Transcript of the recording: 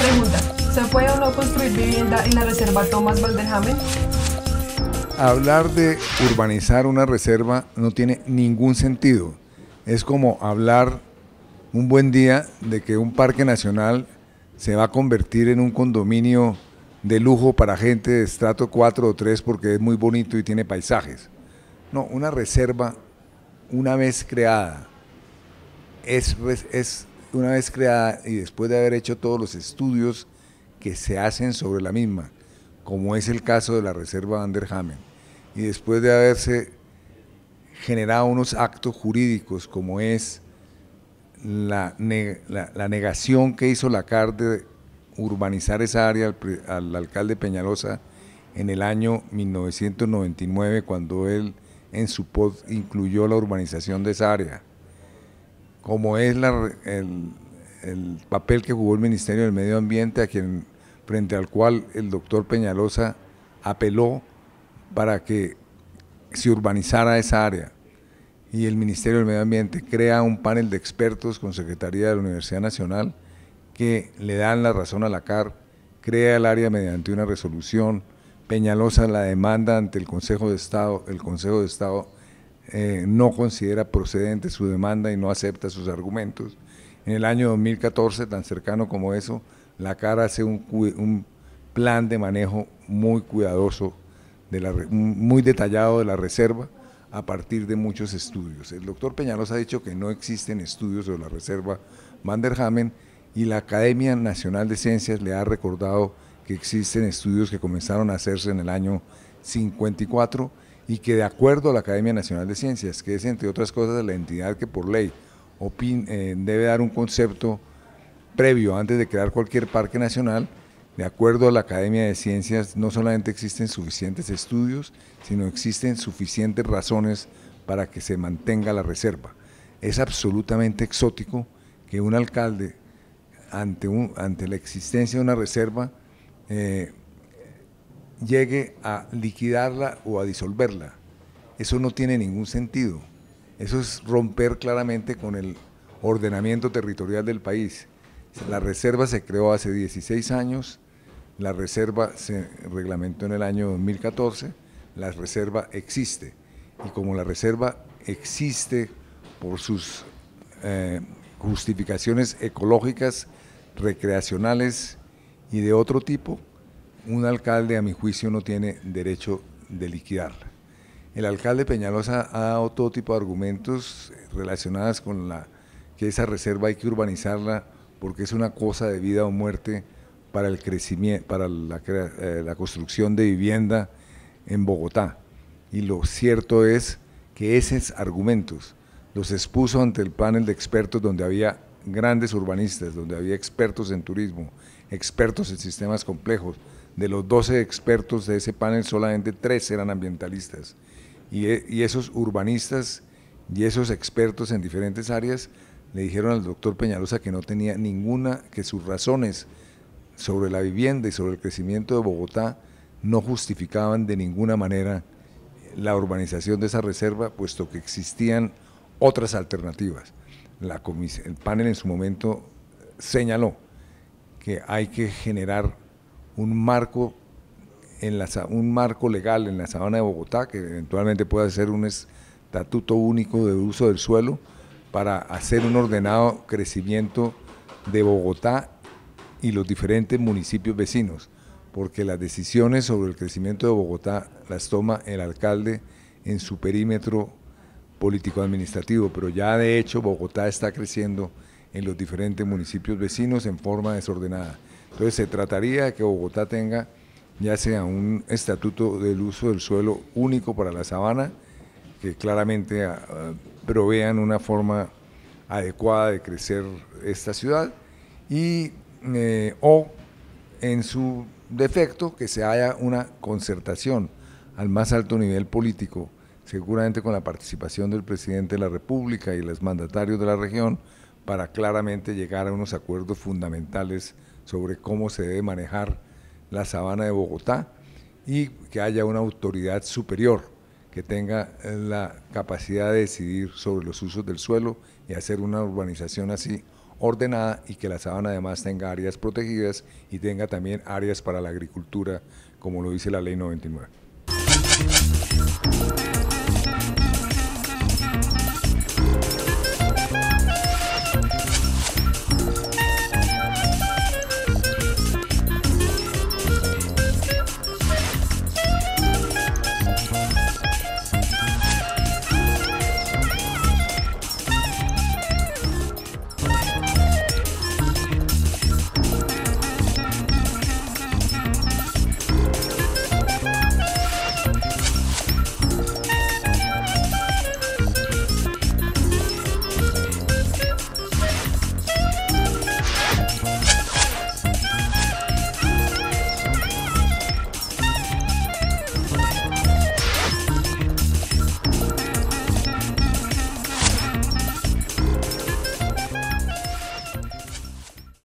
Pregunta, ¿se puede o no construir vivienda en la reserva Tomás Valdejamen? Hablar de urbanizar una reserva no tiene ningún sentido. Es como hablar un buen día de que un parque nacional se va a convertir en un condominio de lujo para gente de estrato 4 o 3 porque es muy bonito y tiene paisajes. No, una reserva, una vez creada, es, es una vez creada y después de haber hecho todos los estudios que se hacen sobre la misma, como es el caso de la Reserva Vanderhamen, y después de haberse generado unos actos jurídicos como es la, negación que hizo la CAR de urbanizar esa área al, alcalde Peñalosa en el año 1999 cuando él en su post incluyó la urbanización de esa área como es el, papel que jugó el Ministerio del Medio Ambiente, a quien, frente al cual el doctor Peñalosa apeló para que se urbanizara esa área. Y el Ministerio del Medio Ambiente crea un panel de expertos con Secretaría de la Universidad Nacional que le dan la razón a la CAR, crea el área mediante una resolución. Peñalosa la demanda ante el Consejo de Estado, el Consejo de Estado eh, no considera procedente su demanda y no acepta sus argumentos. En el año 2014, tan cercano como eso, la CARA hace un, plan de manejo muy cuidadoso, muy detallado de la reserva a partir de muchos estudios. El doctor Peñalosa ha dicho que no existen estudios sobre la reserva Van der Hamen y la Academia Nacional de Ciencias le ha recordado que existen estudios que comenzaron a hacerse en el año 54 y que de acuerdo a la Academia Nacional de Ciencias, que es entre otras cosas la entidad que por ley eh, debe dar un concepto previo antes de crear cualquier parque nacional, de acuerdo a la Academia de Ciencias no solamente existen suficientes estudios, sino existen suficientes razones para que se mantenga la reserva. Es absolutamente exótico que un alcalde ante, ante la existencia de una reserva eh, llegue a liquidarla o a disolverla. Eso no tiene ningún sentido. Eso es romper claramente con el ordenamiento territorial del país. La reserva se creó hace 16 años, la reserva se reglamentó en el año 2014, la reserva existe. Y como la reserva existe por sus eh, justificaciones ecológicas, recreacionales y de otro tipo, un alcalde, a mi juicio, no tiene derecho de liquidarla. El alcalde Peñalosa ha dado todo tipo de argumentos relacionados con la que esa reserva hay que urbanizarla porque es una cosa de vida o muerte para el crecimiento, para la, eh, la construcción de vivienda en Bogotá. Y lo cierto es que esos argumentos los expuso ante el panel de expertos donde había grandes urbanistas, donde había expertos en turismo, expertos en sistemas complejos, de los 12 expertos de ese panel, solamente tres eran ambientalistas. E, y, esos urbanistas y esos expertos en diferentes áreas le dijeron al doctor Peñalosa que no tenía ninguna, que sus razones sobre la vivienda y sobre el crecimiento de Bogotá no justificaban de ninguna manera la urbanización de esa reserva, puesto que existían otras alternativas. La el panel en su momento señaló que hay que generar un marco, en un marco legal en la sabana de Bogotá, que eventualmente pueda ser un estatuto único de uso del suelo, para hacer un ordenado crecimiento de Bogotá y los diferentes municipios vecinos, porque las decisiones sobre el crecimiento de Bogotá las toma el alcalde en su perímetro político-administrativo, pero ya de hecho Bogotá está creciendo en los diferentes municipios vecinos en forma desordenada. Entonces se trataría de que Bogotá tenga ya sea un estatuto del uso del suelo único para la sabana, que claramente ah, provean una forma adecuada de crecer esta ciudad, y, eh, o en su defecto que se haya una concertación al más alto nivel político, seguramente con la participación del presidente de la República y los mandatarios de la región, para claramente llegar a unos acuerdos fundamentales sobre cómo se debe manejar la sabana de Bogotá y que haya una autoridad superior que tenga eh, la capacidad de decidir sobre los usos del suelo y hacer una urbanización así ordenada y que la sabana además tenga áreas protegidas y tenga también áreas para la agricultura, como lo dice la ley 99.